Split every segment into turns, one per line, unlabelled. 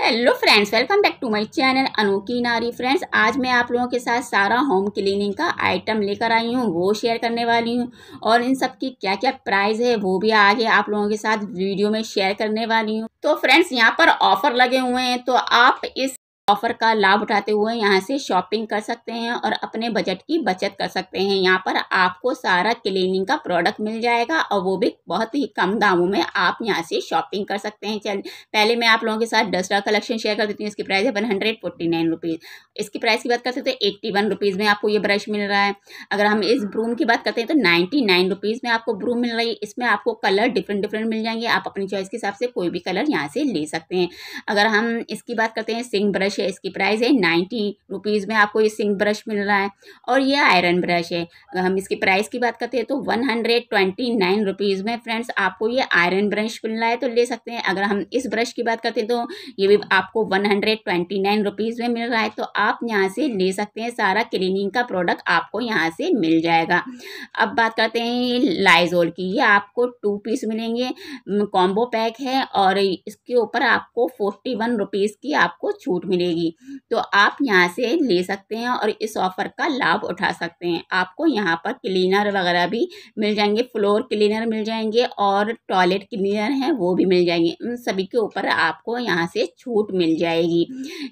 hello friends welcome back to my channel Anokhi Nari friends आज मैं आप लोगों के साथ सारा होम क्लीनिंग का आइटम लेकर आई हूँ वो शेयर करने वाली हूँ और इन सब की क्या क्या प्राइस है वो भी आगे आप लोगों के साथ वीडियो में शेयर करने वाली हूँ तो फ्रेंड्स यहाँ पर ऑफर लगे हुए हैं तो आप इस ऑफर का लाभ उठाते हुए यहाँ से शॉपिंग कर सकते हैं और अपने बजट की बचत कर सकते हैं यहाँ पर आपको सारा क्लीनिंग का प्रोडक्ट मिल जाएगा और वो भी बहुत ही कम दामों में आप यहाँ से शॉपिंग कर सकते हैं चल पहले मैं आप लोगों के साथ डस्टर कलेक्शन शेयर कर देती हूँ इसकी प्राइस है one hundred forty nine rupees इसकी प्राइस की बात करते हैं तो एट्टी वन रुपीज़ में आपको ये ब्रश मिल रहा है अगर हम इस ब्रूम की बात करते हैं तो नाइन्टी नाइन रुपीज़ में आपको ब्रूम मिल रही है इसमें आपको कलर डिफरेंट डिफरेंट मिल जाएंगे आप अपनी चॉइस के हिसाब से कोई भी कलर यहाँ से ले सकते हैं अगर हम इसकी बात करते हैं सिंग ब्रश ब्रश है इसकी प्राइस है नाइन्टी रुपीज़ में आपको ये सिंक ब्रश मिल रहा है और ये आयरन ब्रश है अगर हम इसकी प्राइस की बात करते हैं तो one hundred twenty nine rupees में फ्रेंड्स आपको ये आयरन ब्रश मिल रहा है तो ले सकते हैं अगर हम इस ब्रश की बात करते हैं तो ये भी आपको one hundred twenty nine rupees में मिल रहा है तो आप यहाँ से ले सकते हैं सारा क्लिनिंग का प्रोडक्ट आपको यहाँ से मिल जाएगा अब बात करते हैं लाइजोल की ये आपको टू पीस मिलेंगे कॉम्बो पैक है और इसके ऊपर आपको फोर्टी वन रुपीज़ की आपको छूट मिलेगी मिलेगी तो आप यहाँ से ले सकते हैं और इस ऑफ़र का लाभ उठा सकते हैं आपको यहाँ पर क्लीनर वगैरह भी मिल जाएंगे फ्लोर क्लीनर मिल जाएंगे और टॉयलेट क्लीनर हैं वो भी मिल जाएंगे उन सभी के ऊपर आपको यहाँ से छूट मिल जाएगी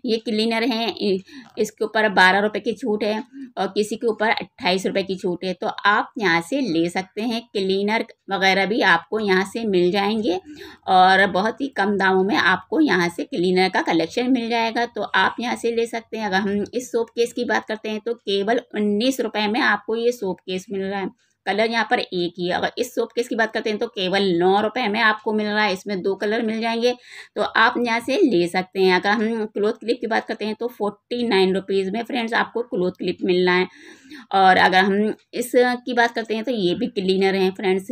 ये क्लीनर हैं इसके ऊपर बारह रुपये की छूट है और किसी के ऊपर अट्ठाईस रुपये की छूट है तो आप यहाँ से ले सकते हैं क्लीनर वगैरह भी आपको यहाँ से मिल जाएंगे और बहुत ही कम दामों में आपको यहाँ से क्लीनर का कलेक्शन मिल जाएगा तो आप यहाँ से ले सकते हैं अगर हम इस सोप केस की बात करते हैं तो केवल उन्नीस रुपये में आपको ये सोप केस मिल रहा है कलर यहाँ पर एक ही अगर इस सोप केस की बात करते हैं तो केवल नौ रुपये में आपको मिल रहा है इसमें दो कलर मिल जाएंगे तो आप यहाँ से ले सकते हैं अगर हम क्लोथ क्लिप की बात करते हैं तो फोर्टी नाइन रुपीज़ में फ्रेंड्स आपको क्लोथ क्लिप मिलना है और अगर हम इस की बात करते हैं तो ये भी क्लीनर हैं फ्रेंड्स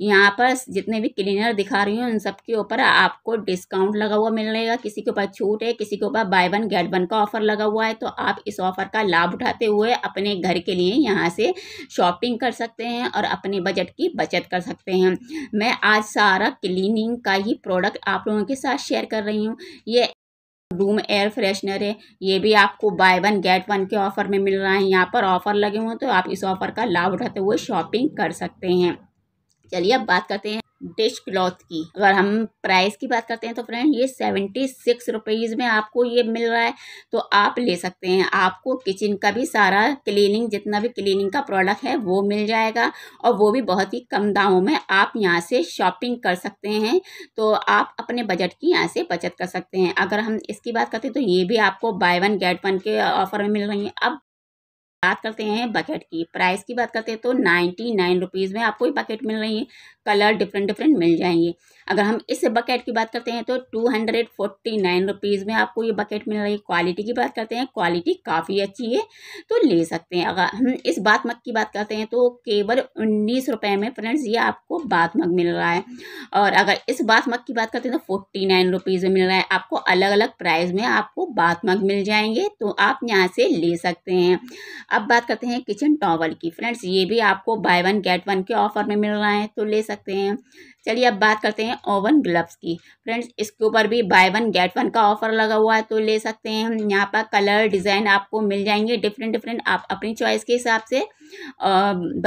यहाँ पर जितने भी क्लीनर दिखा रही हूँ उन सब के ऊपर आपको डिस्काउंट लगा हुआ मिल रहेगा किसी के ऊपर छूट है किसी के ऊपर बाय वन गेट वन का ऑफर लगा हुआ है तो आप इस ऑफर का लाभ उठाते हुए अपने घर के लिए यहाँ से शॉपिंग कर सकते हैं हैं और अपने बजट की बचत कर सकते हैं मैं आज सारा क्लीनिंग का ही प्रोडक्ट आप लोगों के साथ शेयर कर रही हूँ ये रूम एयर फ्रेशनर है ये भी आपको बाय वन गेट वन के ऑफ़र में मिल रहा है यहाँ पर ऑफ़र लगे हुए हैं तो आप इस ऑफ़र का लाभ उठाते हुए शॉपिंग कर सकते हैं चलिए अब बात करते हैं डिश क्लॉथ की अगर हम प्राइस की बात करते हैं तो फ्रेंड ये सेवेंटी सिक्स रुपीज़ में आपको ये मिल रहा है तो आप ले सकते हैं आपको किचन का भी सारा क्लीनिंग जितना भी क्लीनिंग का प्रोडक्ट है वो मिल जाएगा और वो भी बहुत ही कम दामों में आप यहाँ से शॉपिंग कर सकते हैं तो आप अपने बजट की यहाँ से बचत कर सकते हैं अगर हम इसकी बात करते हैं तो ये भी आपको बाय वन गेट वन के ऑफर में मिल रही है अब बात करते हैं बकेट की प्राइस की बात करते हैं तो नाइन्टी नाइन रुपीज़ में आपको ये बकेट मिल रही है कलर डिफरेंट डिफरेंट मिल जाएंगे अगर हम इस बकेट की बात करते हैं तो two hundred forty nine rupees में आपको ये बकेट मिल रही है क्वालिटी की बात करते हैं क्वालिटी काफ़ी अच्छी है तो ले सकते हैं अगर हम इस बात मग की बात करते हैं तो केवल उन्नीस रुपये में फ्रेंड्स ये आपको बात मग मिल रहा है और अगर इस बात मग की बात करते हैं तो फोर्टी नाइन रुपीज़ में मिल रहा है आपको अलग अलग प्राइस में आपको बात मग मिल जाएंगे तो आप यहाँ से ले सकते हैं अब बात करते हैं किचन टॉवल की फ्रेंड्स ये भी आपको बाय वन गेट वन के ऑफर में मिल रहा है तो ले सकते सकते हैं चलिए अब बात करते हैं ओवन ग्लव्स की फ्रेंड्स इसके ऊपर भी बाय वन गेट वन का ऑफर लगा हुआ है तो ले सकते हैं हम यहाँ पर कलर डिज़ाइन आपको मिल जाएंगे डिफरेंट डिफरेंट आप अपनी चॉइस के हिसाब से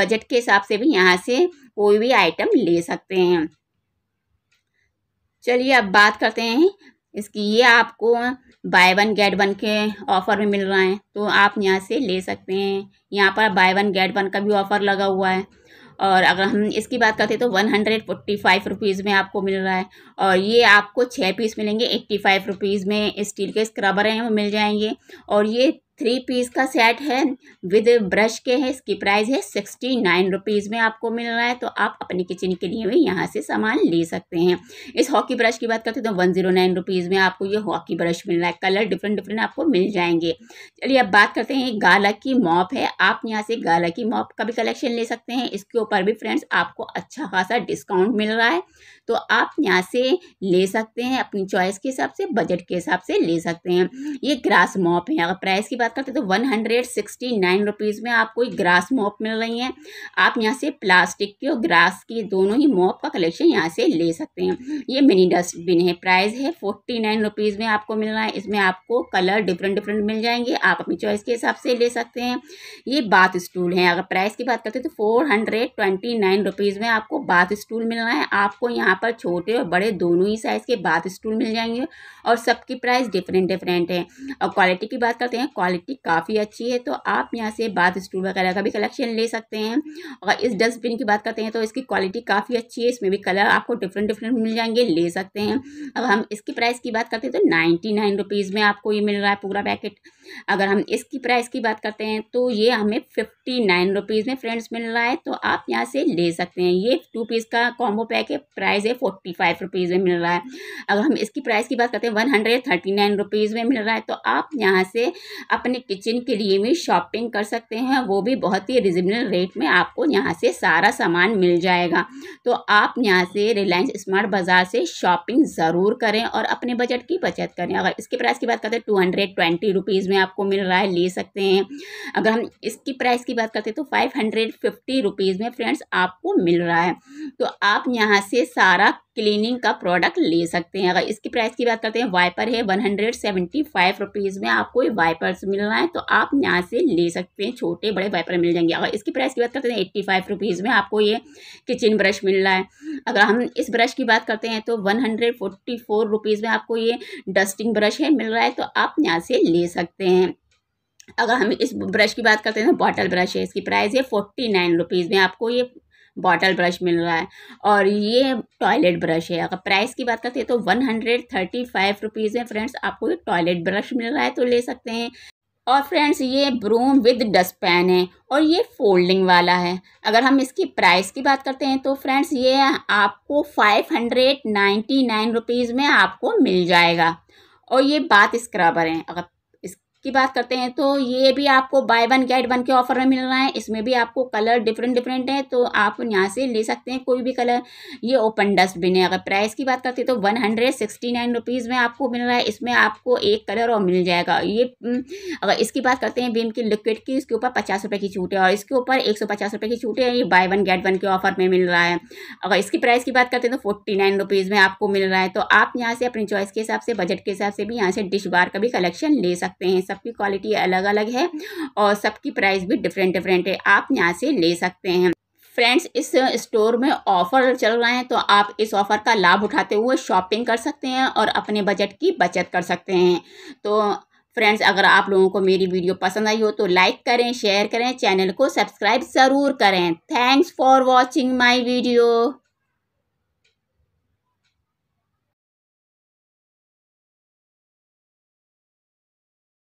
बजट के हिसाब से भी यहाँ से कोई भी आइटम ले सकते हैं चलिए अब बात करते हैं इसकी ये आपको बाय वन गेट वन के ऑफ़र में मिल रहा है तो आप यहाँ से ले सकते हैं यहाँ पर बाय वन गेट वन का भी ऑफ़र लगा हुआ है और अगर हम इसकी बात करते हैं तो one hundred forty five rupees में आपको मिल रहा है और ये आपको छः पीस मिलेंगे एट्टी फाइव रुपीज़ में स्टील के स्क्रबर हैं वो मिल जाएंगे और ये थ्री पीस का सेट है विद ब्रश के है इसकी प्राइस है सिक्सटी नाइन रुपीज़ में आपको मिल रहा है तो आप अपने किचन के लिए भी यहाँ से सामान ले सकते हैं इस हॉकी ब्रश की बात करते हैं तो वन जीरो नाइन रुपीज़ में आपको ये हॉकी ब्रश मिल रहा है कलर डिफरेंट डिफरेंट आपको मिल जाएंगे चलिए अब बात करते हैं गाला की मॉप है आप यहाँ से गाला की मॉप का भी कलेक्शन ले सकते हैं इसके ऊपर भी फ्रेंड्स आपको अच्छा खासा डिस्काउंट मिल रहा है तो आप यहाँ से ले सकते हैं अपनी चॉइस के हिसाब से बजट के हिसाब से ले सकते हैं ये ग्रास मॉप है अगर प्राइस की बात बात करते तो one hundred sixty nine rupees में आपको एक ग्रास मॉप मिल रही है आप यहाँ से प्लास्टिक की और ग्रास की दोनों ही मॉप का कलेक्शन यहाँ से ले सकते हैं ये मिनी डस्टबिन है प्राइस है फोर्टी नाइन रुपीज़ में आपको मिल रहा है इसमें आपको कलर डिफरेंट डिफरेंट मिल जाएंगे आप अपनी चॉइस के हिसाब से ले सकते हैं ये बाथ स्टूल है अगर प्राइस की बात करते तो four hundred twenty nine rupees में आपको बाथ स्टूल मिल रहा है आपको यहाँ पर छोटे और बड़े दोनों ही साइज़ के बाथ स्टूल मिल जाएंगे और सबकी प्राइस डिफरेंट डिफरेंट है और क्वालिटी की बात करते हैं क्वालिटी क्वालिटी काफ़ी अच्छी है तो आप यहाँ से बाथ स्टूल वगैरह का भी कलेक्शन ले सकते हैं और इस डस्टबिन की बात करते हैं तो इसकी क्वालिटी काफ़ी अच्छी है इसमें भी कलर आपको डिफरेंट डिफरेंट मिल जाएंगे ले सकते हैं अब हम इसकी प्राइस की बात करते हैं तो नाइन्टी नाइन रुपीज़ में आपको ये मिल रहा है पूरा पैकेट अगर हम इसकी प्राइस की बात करते हैं तो ये हमें फिफ्टी नाइन रुपीज़ में फ्रेंड्स मिल रहा है तो आप यहाँ से ले सकते हैं ये टू पीस का कॉम्बो पैक है प्राइस है फोर्टी फाइव रुपीज़ में मिल रहा है अगर हम इसकी प्राइस की बात करते हैं one hundred thirty nine rupees में मिल रहा है तो आप यहाँ से आप अपने किचन के लिए भी शॉपिंग कर सकते हैं वो भी बहुत ही रिजनेबल रेट में आपको यहाँ से सारा सामान मिल जाएगा तो आप यहाँ से रिलायंस स्मार्ट बाज़ार से शॉपिंग ज़रूर करें और अपने बजट की बचत करें अगर इसके प्राइस की बात करते हैं टू हंड्रेड ट्वेंटी रुपीज़ में आपको मिल रहा है ले सकते हैं अगर हम इसकी प्राइस की बात करते हैं तो फाइव हंड्रेड फिफ्टी रुपीज़ में फ्रेंड्स आपको मिल रहा है तो आप यहाँ से सारा क्लीनिंग का प्रोडक्ट ले सकते हैं अगर इसकी प्राइस की बात करते हैं वाइपर है one hundred seventy five rupees में आपको ये वाइपर्स मिल रहा है तो आप यहाँ से ले सकते हैं छोटे बड़े वाइपर मिल जाएंगे अगर इसकी प्राइस की बात करते हैं एट्टी फाइव रुपीज़ में आपको ये किचन ब्रश मिल रहा है अगर हम इस ब्रश की बात करते हैं तो one hundred forty four rupees में आपको ये डस्टिंग ब्रश है मिल रहा है तो आप यहाँ से ले सकते हैं अगर हम इस ब्रश की बात करते हैं तो बॉटल ब्रश है इसकी प्राइस है फोर्टी नाइन रुपीज़ में आपको ये बॉटल ब्रश मिल रहा है और ये टॉयलेट ब्रश है अगर प्राइस की बात करते हैं तो one hundred thirty five rupees है फ्रेंड्स आपको एक टॉयलेट ब्रश मिल रहा है तो ले सकते हैं और फ्रेंड्स ये ब्रूम विद डस्ट पैन है और ये फोल्डिंग वाला है अगर हम इसकी प्राइस की बात करते हैं तो फ्रेंड्स ये आपको five hundred ninety nine rupees में आपको मिल जाएगा और ये बात स्क्रबर है अगर की बात करते हैं तो ये भी आपको बाय वन गेट वन के ऑफर में मिल रहा है इसमें भी आपको कलर डिफरेंट डिफरेंट है तो आप यहाँ से ले सकते हैं कोई भी कलर ये ओपन डस्टबिन है अगर प्राइस की बात करते हैं तो one hundred sixty nine rupees में आपको मिल रहा है इसमें आपको एक कलर और मिल जाएगा ये हम्म, अगर इसकी बात करते हैं बीम की लिक्विड की इसके ऊपर पचास रुपये की छूट है और इसके ऊपर एक सौ पचास रुपये की छूट है ये बाय वन गेट वन के ऑफर में मिल रहा है अगर इसकी प्राइस की बात करते हैं तो फोर्टी नाइन रुपीज़ में आपको मिल रहा है तो आप यहाँ से अपनी चॉइस के हिसाब से बजट के हिसाब से भी यहाँ से डिश बार का भी कलेक्शन ले सकते हैं सबकी क्वालिटी अलग अलग है और सबकी प्राइस भी डिफरेंट डिफरेंट है आप यहाँ से ले सकते हैं फ्रेंड्स इस स्टोर में ऑफर चल रहे हैं तो आप इस ऑफ़र का लाभ उठाते हुए शॉपिंग कर सकते हैं और अपने बजट की बचत कर सकते हैं तो फ्रेंड्स अगर आप लोगों को मेरी वीडियो पसंद आई हो तो लाइक करें शेयर करें चैनल को सब्सक्राइब ज़रूर करें thanks for watching my video